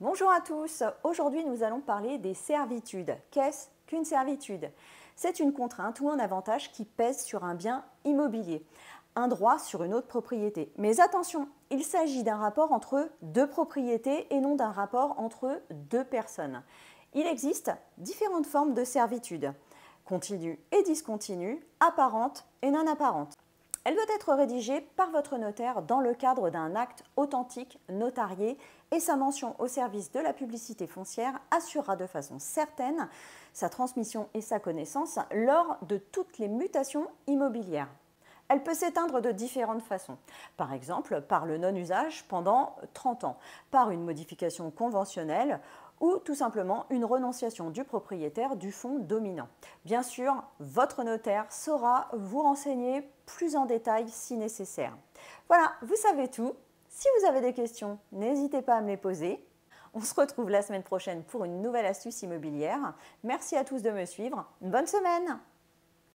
Bonjour à tous, aujourd'hui nous allons parler des servitudes. Qu'est-ce qu'une servitude C'est une contrainte ou un avantage qui pèse sur un bien immobilier, un droit sur une autre propriété. Mais attention, il s'agit d'un rapport entre deux propriétés et non d'un rapport entre deux personnes. Il existe différentes formes de servitude, continue et discontinues, apparente et non apparente. Elle doit être rédigée par votre notaire dans le cadre d'un acte authentique notarié et sa mention au service de la publicité foncière assurera de façon certaine sa transmission et sa connaissance lors de toutes les mutations immobilières. Elle peut s'éteindre de différentes façons. Par exemple, par le non-usage pendant 30 ans, par une modification conventionnelle ou tout simplement une renonciation du propriétaire du fonds dominant. Bien sûr, votre notaire saura vous renseigner plus en détail si nécessaire. Voilà, vous savez tout. Si vous avez des questions, n'hésitez pas à me les poser. On se retrouve la semaine prochaine pour une nouvelle astuce immobilière. Merci à tous de me suivre. Bonne semaine